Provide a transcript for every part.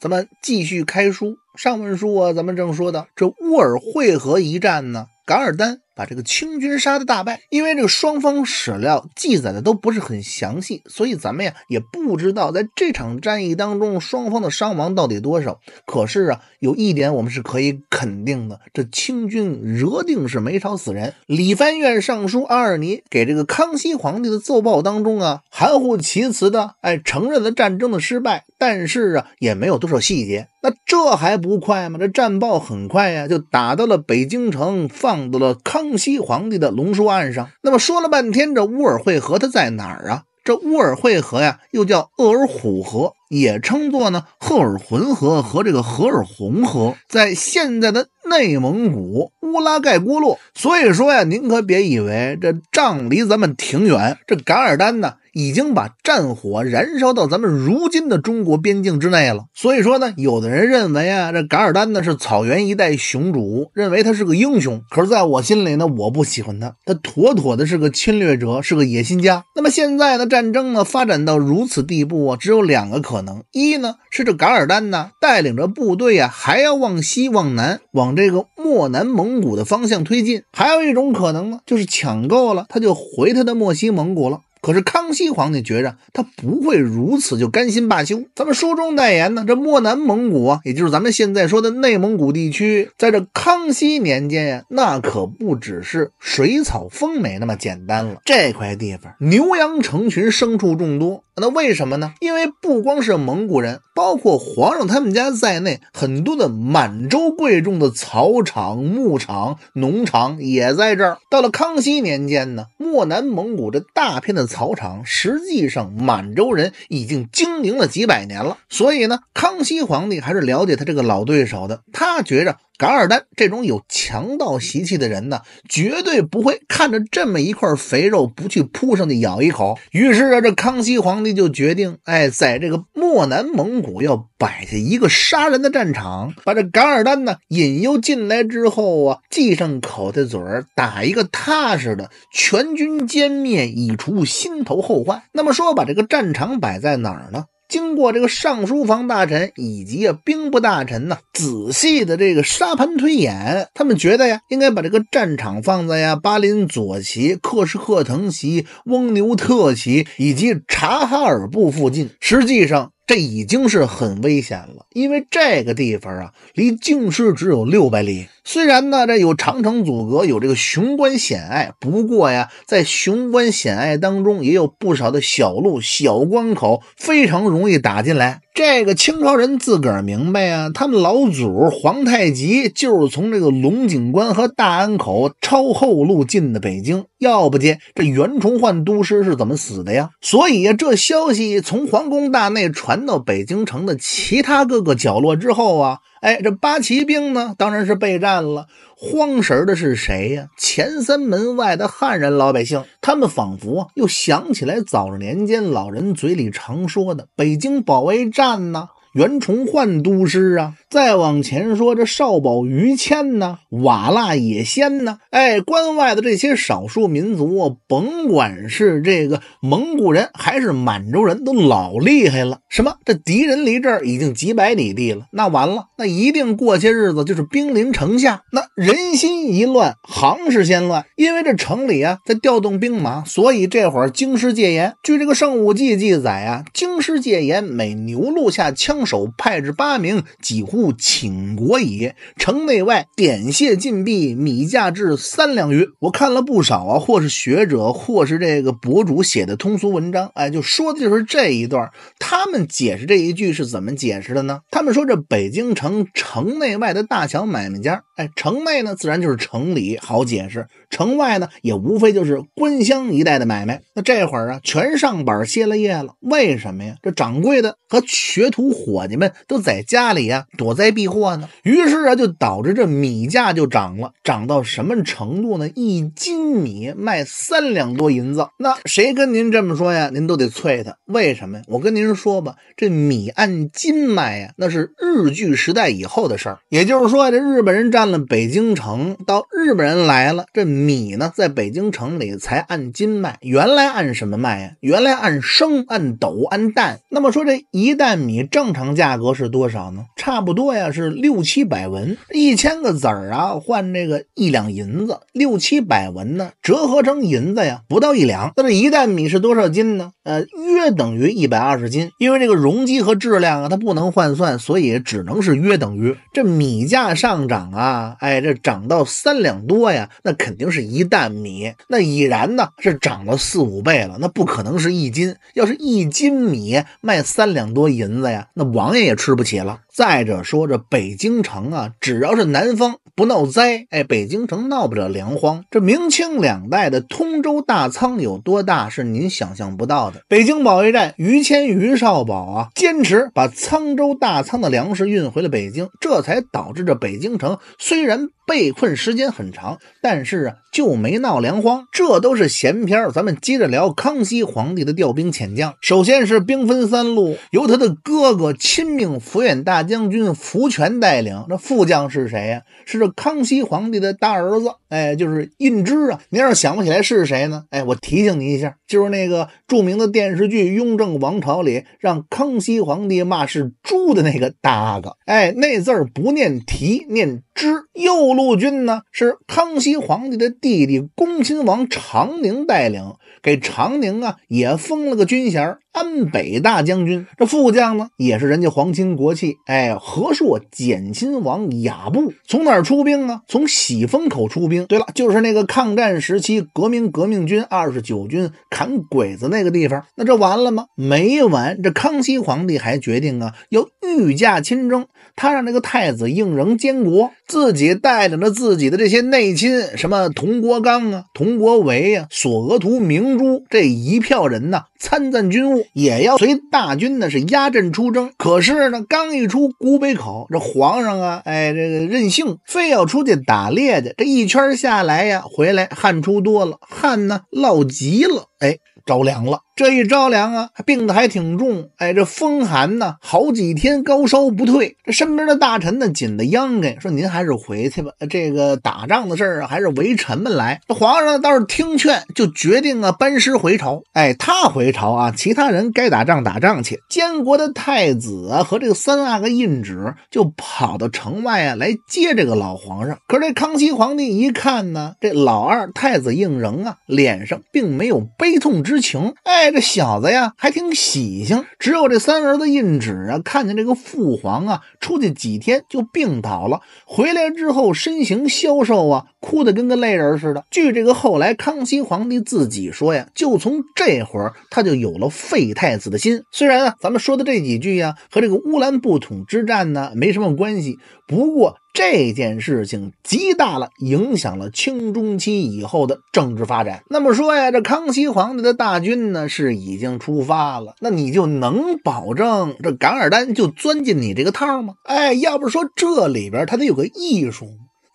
咱们继续开书，上文书啊，咱们正说的这乌尔会合一战呢，噶尔丹。把这个清军杀的大败，因为这个双方史料记载的都不是很详细，所以咱们呀也不知道在这场战役当中双方的伤亡到底多少。可是啊，有一点我们是可以肯定的，这清军惹定是没少死人。李藩院尚书阿尔尼给这个康熙皇帝的奏报当中啊，含糊其辞的哎承认了战争的失败，但是啊也没有多少细节。那这还不快吗？这战报很快呀就打到了北京城，放到了康。康熙皇帝的龙书案上，那么说了半天，这乌尔会河它在哪儿啊？这乌尔会河呀，又叫鄂尔虎河，也称作呢赫尔浑河和这个赫尔洪河，在现在的内蒙古乌拉盖郭落。所以说呀，您可别以为这仗离咱们挺远，这噶尔丹呢。已经把战火燃烧到咱们如今的中国边境之内了。所以说呢，有的人认为啊，这噶尔丹呢是草原一代雄主，认为他是个英雄。可是，在我心里呢，我不喜欢他，他妥妥的是个侵略者，是个野心家。那么，现在的战争呢，发展到如此地步啊，只有两个可能：一呢，是这噶尔丹呢带领着部队啊，还要往西、往南、往这个漠南蒙古的方向推进；还有一种可能呢，就是抢够了，他就回他的漠西蒙古了。可是康熙皇帝觉着他不会如此就甘心罢休。咱们书中代言呢，这漠南蒙古啊，也就是咱们现在说的内蒙古地区，在这康熙年间呀，那可不只是水草丰美那么简单了。这块地方牛羊成群，牲畜众多。那为什么呢？因为不光是蒙古人，包括皇上他们家在内，很多的满洲贵重的草场、牧场、农场也在这儿。到了康熙年间呢，漠南蒙古这大片的。草场实际上，满洲人已经经营了几百年了，所以呢，康熙皇帝还是了解他这个老对手的。他觉着。噶尔丹这种有强盗习气的人呢，绝对不会看着这么一块肥肉不去扑上去咬一口。于是啊，这康熙皇帝就决定，哎，在这个漠南蒙古要摆下一个杀人的战场，把这噶尔丹呢引诱进来之后啊，系上口袋嘴儿，打一个踏实的全军歼灭，以除心头后患。那么说，把这个战场摆在哪儿呢？经过这个尚书房大臣以及啊兵部大臣呢仔细的这个沙盘推演，他们觉得呀应该把这个战场放在呀巴林左旗、克什克腾旗、翁牛特旗以及察哈尔部附近。实际上这已经是很危险了，因为这个地方啊离京师只有六百里。虽然呢，这有长城阻隔，有这个雄关险隘，不过呀，在雄关险隘当中，也有不少的小路、小关口，非常容易打进来。这个清朝人自个儿明白啊，他们老祖皇太极就是从这个龙井关和大安口抄后路进的北京，要不接这袁崇焕督师是怎么死的呀？所以呀，这消息从皇宫大内传到北京城的其他各个角落之后啊。哎，这八旗兵呢，当然是备战了。慌神的是谁呀？前三门外的汉人老百姓，他们仿佛又想起来早年间老人嘴里常说的“北京保卫战”呢，袁崇焕督师啊。再往前说，这少保于谦呢，瓦剌也先呢，哎，关外的这些少数民族甭管是这个蒙古人还是满洲人，都老厉害了。什么，这敌人离这儿已经几百里地了，那完了，那一定过些日子就是兵临城下。那人心一乱，行事先乱，因为这城里啊在调动兵马，所以这会儿京师戒严。据这个《圣武记》记载啊，京师戒严，每牛录下枪手派至八名，几乎。不，请国也。城内外点卸禁闭，米价至三两余。我看了不少啊，或是学者，或是这个博主写的通俗文章，哎，就说的就是这一段。他们解释这一句是怎么解释的呢？他们说这北京城城内外的大小买卖家，哎，城内呢自然就是城里，好解释；城外呢也无非就是官乡一带的买卖。那这会儿啊，全上板歇了业了，为什么呀？这掌柜的和学徒伙计们都在家里呀，躲。火灾避祸呢，于是啊，就导致这米价就涨了，涨到什么程度呢？一斤米卖三两多银子。那谁跟您这么说呀？您都得催他。为什么呀？我跟您说吧，这米按斤卖呀，那是日据时代以后的事儿。也就是说，这日本人占了北京城，到日本人来了，这米呢，在北京城里才按斤卖。原来按什么卖呀？原来按升、按斗、按担。那么说这一担米正常价格是多少呢？差不多。多呀，是六七百文，一千个子儿啊，换这个一两银子，六七百文呢，折合成银子呀，不到一两。那这一担米是多少斤呢？呃，约等于一百二十斤，因为这个容积和质量啊，它不能换算，所以只能是约等于。这米价上涨啊，哎，这涨到三两多呀，那肯定是一担米，那已然呢是涨了四五倍了，那不可能是一斤。要是一斤米卖三两多银子呀，那王爷也吃不起了。再者是。说这北京城啊，只要是南方不闹灾，哎，北京城闹不了粮荒。这明清两代的通州大仓有多大，是您想象不到的。北京保卫战，于谦、于少保啊，坚持把沧州大仓的粮食运回了北京，这才导致这北京城虽然。被困时间很长，但是啊就没闹粮荒，这都是闲篇儿。咱们接着聊康熙皇帝的调兵遣将。首先是兵分三路，由他的哥哥亲命抚远大将军福全带领。那副将是谁呀？是这康熙皇帝的大儿子，哎，就是胤禛啊。您要是想不起来是谁呢，哎，我提醒您一下，就是那个著名的电视剧《雍正王朝》里让康熙皇帝骂是猪的那个大阿哥。哎，那字儿不念提，念。之右路军呢，是康熙皇帝的弟弟恭亲王长宁带领，给长宁啊也封了个军衔儿。安北大将军，这副将呢，也是人家皇亲国戚。哎，和硕简亲王雅布从哪儿出兵呢？从喜峰口出兵。对了，就是那个抗战时期革命革命军二十九军砍鬼子那个地方。那这完了吗？没完。这康熙皇帝还决定啊，要御驾亲征。他让这个太子胤禛监国，自己带领着自己的这些内亲，什么佟国纲啊、佟国维啊、索额图、明珠这一票人呢。参赞军务也要随大军呢，是压阵出征。可是呢，刚一出古北口，这皇上啊，哎，这个任性，非要出去打猎去。这一圈下来呀，回来汗出多了，汗呢落极了，哎，着凉了。这一着凉啊，病得还挺重。哎，这风寒呢，好几天高烧不退。这身边的大臣呢，紧得央给说：“您还是回去吧，这个打仗的事儿啊，还是微臣们来。”这皇上倒是听劝，就决定啊，班师回朝。哎，他回朝啊，其他人该打仗打仗去。监国的太子啊，和这个三阿哥胤祉就跑到城外啊，来接这个老皇上。可是这康熙皇帝一看呢，这老二太子胤禛啊，脸上并没有悲痛之情。哎。这小子呀，还挺喜庆。只有这三儿子胤祉啊，看见这个父皇啊，出去几天就病倒了，回来之后身形消瘦啊，哭得跟个泪人似的。据这个后来康熙皇帝自己说呀，就从这会儿他就有了废太子的心。虽然啊，咱们说的这几句呀，和这个乌兰布统之战呢没什么关系，不过。这件事情极大了影响了清中期以后的政治发展。那么说呀，这康熙皇帝的大军呢是已经出发了，那你就能保证这噶尔丹就钻进你这个套吗？哎，要不说这里边他得有个艺术，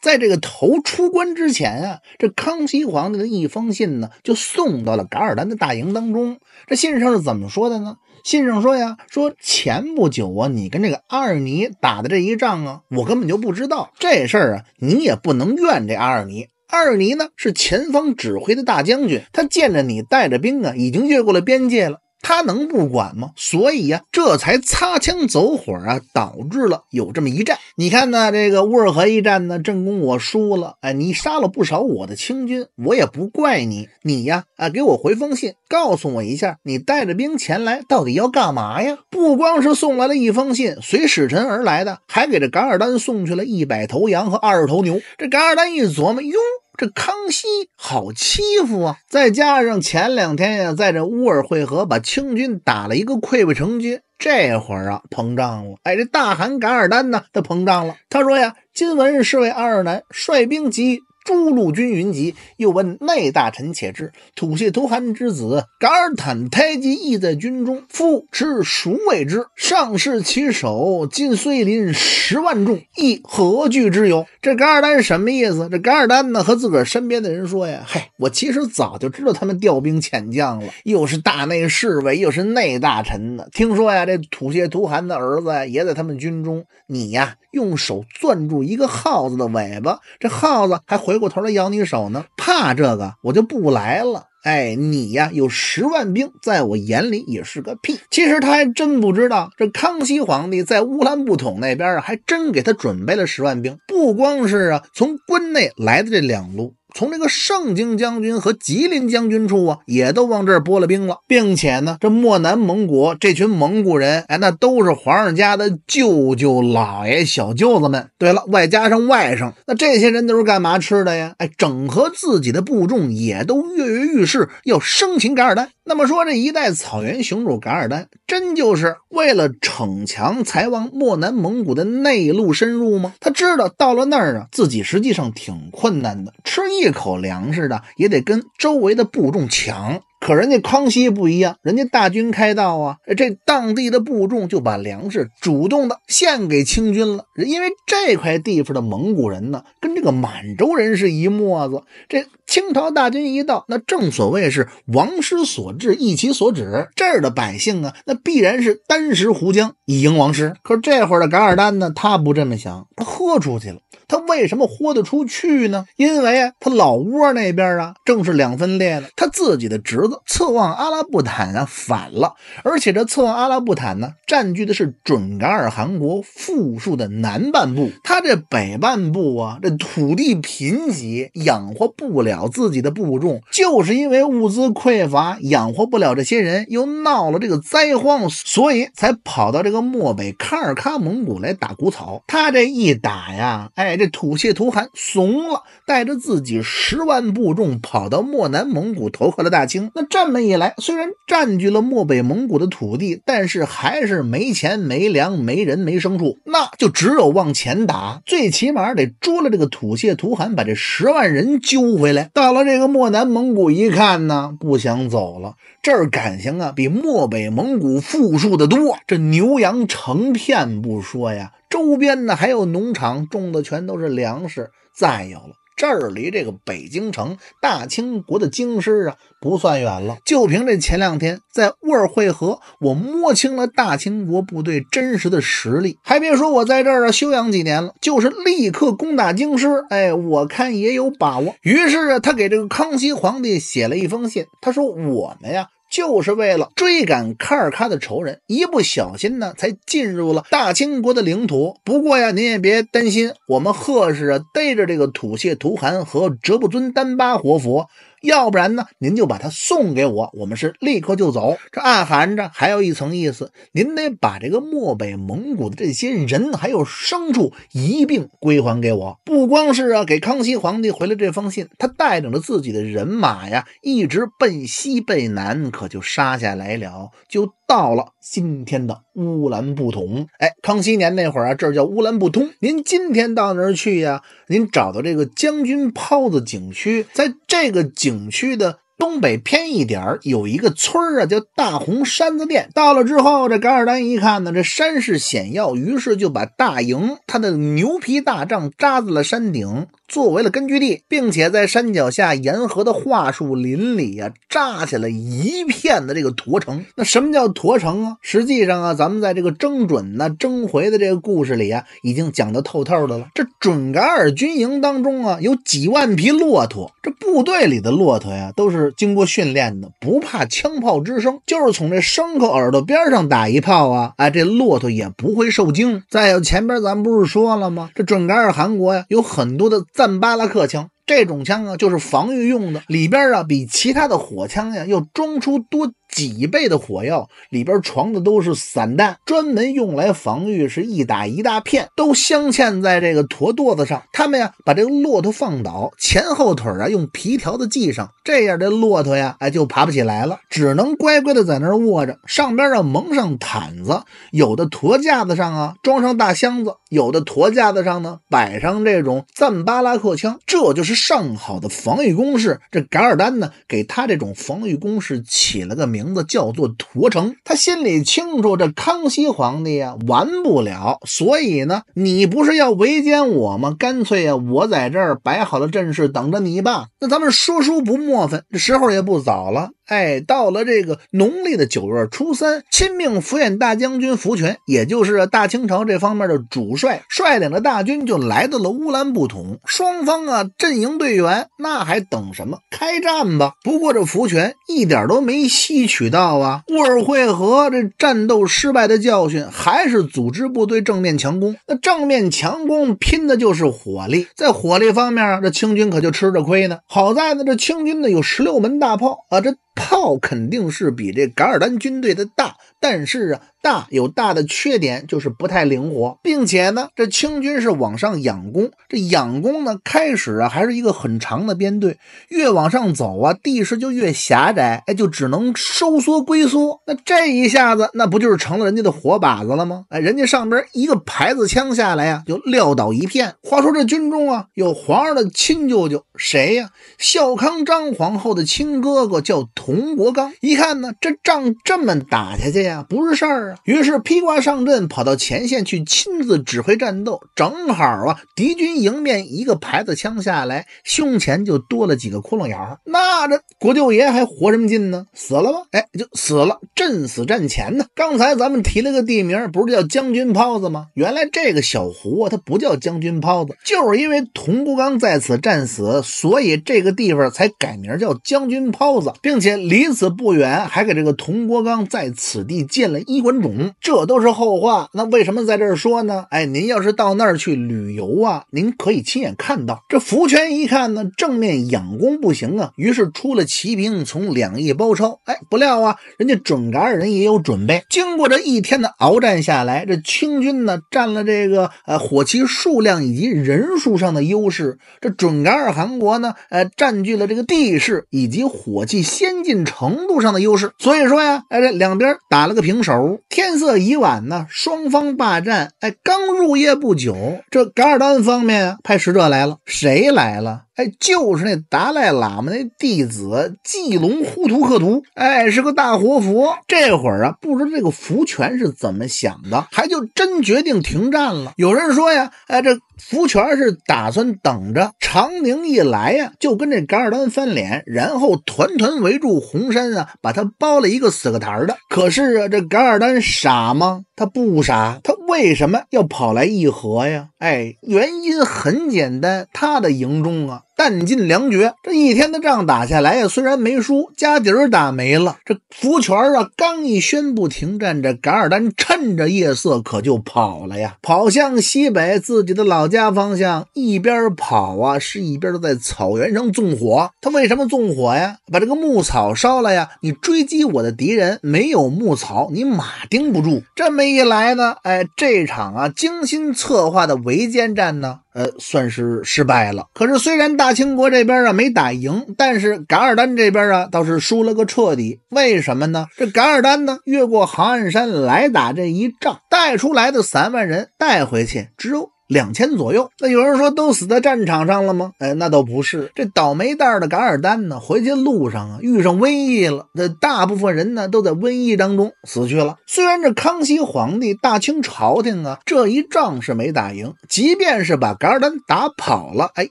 在这个头出关之前啊，这康熙皇帝的一封信呢就送到了噶尔丹的大营当中。这信上是怎么说的呢？信上说呀，说前不久啊，你跟这个阿尔尼打的这一仗啊，我根本就不知道这事儿啊，你也不能怨这阿尔尼。阿尔尼呢是前方指挥的大将军，他见着你带着兵啊，已经越过了边界了。他能不管吗？所以呀，这才擦枪走火啊，导致了有这么一战。你看呢，这个乌尔河一战呢，正宫我输了。哎，你杀了不少我的清军，我也不怪你。你呀，啊，给我回封信，告诉我一下，你带着兵前来到底要干嘛呀？不光是送来了一封信，随使臣而来的，还给这噶尔丹送去了一百头羊和二十头牛。这噶尔丹一琢磨，哟。这康熙好欺负啊！再加上前两天呀，在这乌尔会合，把清军打了一个溃不成军，这会儿啊膨胀了。哎，这大汗噶尔丹呢，他膨胀了。他说呀：“今闻是位阿尔南率兵击。”诸路军云集，又问内大臣且知土谢图汗之子噶尔坦胎吉亦在军中，夫知孰谓之？上士其手近虽临十万众，亦何惧之有？这噶尔丹什么意思？这噶尔丹呢，和自个儿身边的人说呀：“嘿，我其实早就知道他们调兵遣将了，又是大内侍卫，又是内大臣的。听说呀，这土谢图汗的儿子也在他们军中。你呀，用手攥住一个耗子的尾巴，这耗子还回。”回过头来咬你手呢？怕这个，我就不来了。哎，你呀，有十万兵，在我眼里也是个屁。其实他还真不知道，这康熙皇帝在乌兰布统那边啊，还真给他准备了十万兵，不光是啊，从关内来的这两路。从这个盛京将军和吉林将军处啊，也都往这儿拨了兵了，并且呢，这漠南蒙古这群蒙古人，哎，那都是皇上家的舅舅、老爷、小舅子们。对了，外加上外甥，那这些人都是干嘛吃的呀？哎，整合自己的部众，也都跃跃欲试要生擒噶尔丹。那么说，这一代草原雄主噶尔丹，真就是为了逞强才往漠南蒙古的内陆深入吗？他知道到了那儿啊，自己实际上挺困难的，吃一。这口粮食的，也得跟周围的部众抢。可人家康熙不一样，人家大军开道啊，这当地的部众就把粮食主动的献给清军了。因为这块地方的蒙古人呢，跟这个满洲人是一沫子。这清朝大军一到，那正所谓是王师所至，一其所指。这儿的百姓啊，那必然是单食胡浆以迎王师。可这会儿的噶尔丹呢，他不这么想，他豁出去了。他为什么豁得出去呢？因为他老窝那边啊，正是两分裂的，他自己的侄子。侧望阿拉布坦啊，反了！而且这侧望阿拉布坦呢，占据的是准噶尔汗国富庶的南半部，他这北半部啊，这土地贫瘠，养活不了自己的部众，就是因为物资匮乏，养活不了这些人，又闹了这个灾荒，所以才跑到这个漠北喀尔喀蒙古来打谷草。他这一打呀，哎，这土谢图汗怂了，带着自己十万部众跑到漠南蒙古投靠了大清。那这么一来，虽然占据了漠北蒙古的土地，但是还是没钱、没粮、没人、没牲畜，那就只有往前打，最起码得捉了这个土谢图汗，把这十万人揪回来。到了这个漠南蒙古一看呢，不想走了，这儿感情啊比漠北蒙古富庶的多，这牛羊成片不说呀，周边呢还有农场，种的全都是粮食，再有了。这儿离这个北京城、大清国的京师啊不算远了。就凭这前两天在乌尔会合，我摸清了大清国部队真实的实力。还别说，我在这儿啊休养几年了，就是立刻攻打京师，哎，我看也有把握。于是啊，他给这个康熙皇帝写了一封信，他说：“我们呀。”就是为了追赶喀尔喀的仇人，一不小心呢，才进入了大清国的领土。不过呀，您也别担心，我们贺氏啊逮着这个土谢图汗和哲布尊丹巴活佛。要不然呢？您就把他送给我，我们是立刻就走。这暗含着还有一层意思，您得把这个漠北蒙古的这些人还有牲畜一并归还给我。不光是啊，给康熙皇帝回了这封信，他带领着自己的人马呀，一直奔西奔南，可就杀下来了，就。到了今天的乌兰布统，哎，康熙年那会儿啊，这儿叫乌兰布通。您今天到那儿去呀？您找到这个将军泡子景区，在这个景区的东北偏一点儿有一个村儿啊，叫大红山子店。到了之后，这噶尔丹一看呢，这山势险要，于是就把大营他的牛皮大帐扎在了山顶。作为了根据地，并且在山脚下沿河的桦树林里啊，扎起来一片的这个驼城。那什么叫驼城啊？实际上啊，咱们在这个征准呐征回的这个故事里啊，已经讲得透透的了。这准噶尔军营当中啊，有几万匹骆驼。这部队里的骆驼呀，都是经过训练的，不怕枪炮之声，就是从这牲口耳朵边上打一炮啊，哎，这骆驼也不会受惊。再有前边咱不是说了吗？这准噶尔汗国呀，有很多的。赞巴拉克枪这种枪啊，就是防御用的，里边啊比其他的火枪呀要装出多。几倍的火药里边装的都是散弹，专门用来防御，是一打一大片，都镶嵌在这个驼垛子上。他们呀，把这个骆驼放倒，前后腿啊用皮条子系上，这样这骆驼呀，哎就爬不起来了，只能乖乖的在那儿卧着。上边儿蒙上毯子，有的驼架子上啊装上大箱子，有的驼架子上呢摆上这种赞巴拉克枪，这就是上好的防御工事。这噶尔丹呢，给他这种防御工事起了个名。名字叫做驼城，他心里清楚，这康熙皇帝呀完不了，所以呢，你不是要围歼我吗？干脆呀，我在这儿摆好了阵势，等着你吧。那咱们说书不墨分，这时候也不早了。哎，到了这个农历的九月初三，亲命抚远大将军福全，也就是大清朝这方面的主帅，率领着大军就来到了乌兰布统。双方啊，阵营队员那还等什么？开战吧！不过这福全一点都没吸取到啊，乌尔会合这战斗失败的教训，还是组织部队正面强攻。那正面强攻拼的就是火力，在火力方面，这清军可就吃着亏呢。好在呢，这清军呢有十六门大炮啊，这。炮肯定是比这噶尔丹军队的大。但是啊，大有大的缺点，就是不太灵活，并且呢，这清军是往上养攻，这养攻呢，开始啊还是一个很长的编队，越往上走啊，地势就越狭窄，哎，就只能收缩龟缩。那这一下子，那不就是成了人家的活靶子了吗？哎，人家上边一个牌子枪下来呀，就撂倒一片。话说这军中啊，有皇上的亲舅舅，谁呀？孝康章皇后的亲哥哥叫佟国刚。一看呢，这仗这么打下去呀。不是事儿啊！于是披挂上阵，跑到前线去亲自指挥战斗。正好啊，敌军迎面一个牌子枪下来，胸前就多了几个窟窿眼儿。那这国舅爷还活什么劲呢？死了吧？哎，就死了，阵死战前呢。刚才咱们提了个地名，不是叫将军泡子吗？原来这个小胡啊，他不叫将军泡子，就是因为佟国刚在此战死，所以这个地方才改名叫将军泡子，并且离此不远，还给这个佟国刚在此地。见了衣冠冢，这都是后话。那为什么在这儿说呢？哎，您要是到那儿去旅游啊，您可以亲眼看到。这福全一看呢，正面仰攻不行啊，于是出了骑兵，从两翼包抄。哎，不料啊，人家准噶尔人也有准备。经过这一天的鏖战下来，这清军呢占了这个呃火器数量以及人数上的优势，这准噶尔汗国呢呃占据了这个地势以及火器先进程度上的优势。所以说呀，哎，两边打。打了个平手，天色已晚呢。双方霸占。哎，刚入夜不久，这噶尔丹方面派使者来了，谁来了？哎，就是那达赖喇嘛那弟子季隆呼图克图，哎，是个大活佛。这会儿啊，不知道这个福全是怎么想的，还就真决定停战了。有人说呀，哎，这福全是打算等着长宁一来呀，就跟这噶尔丹翻脸，然后团团围住红山啊，把他包了一个死个台儿的。可是啊，这噶尔丹傻吗？他不傻，他为什么要跑来议和呀？哎，原因很简单，他的营中啊。弹尽粮绝，这一天的仗打下来呀，虽然没输，家底儿打没了。这福全啊，刚一宣布停战，这噶尔丹趁着夜色可就跑了呀，跑向西北自己的老家方向。一边跑啊，是一边在草原上纵火。他为什么纵火呀？把这个牧草烧了呀！你追击我的敌人，没有牧草，你马盯不住。这么一来呢，哎，这场啊精心策划的围歼战呢？呃，算是失败了。可是虽然大清国这边啊没打赢，但是噶尔丹这边啊倒是输了个彻底。为什么呢？这噶尔丹呢越过杭岸山来打这一仗，带出来的三万人带回去只有。两千左右，那有人说都死在战场上了吗？哎，那倒不是。这倒霉蛋的噶尔丹呢，回去路上啊，遇上瘟疫了。那大部分人呢，都在瘟疫当中死去了。虽然这康熙皇帝、大清朝廷啊，这一仗是没打赢，即便是把噶尔丹打跑了，哎，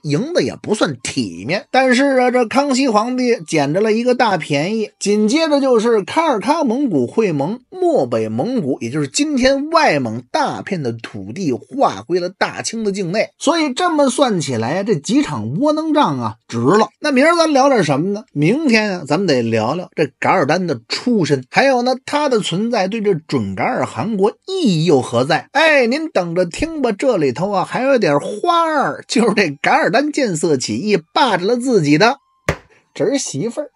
赢的也不算体面。但是啊，这康熙皇帝捡着了一个大便宜，紧接着就是喀尔喀蒙古会盟，漠北蒙古，也就是今天外蒙大片的土地划归了大。大清的境内，所以这么算起来，这几场窝囊仗啊，值了。那明儿咱聊点什么呢？明天啊，咱们得聊聊这噶尔丹的出身，还有呢，他的存在对这准噶尔汗国意义又何在？哎，您等着听吧，这里头啊还有点花儿，就是这噶尔丹见色起意，霸占了自己的侄媳妇儿。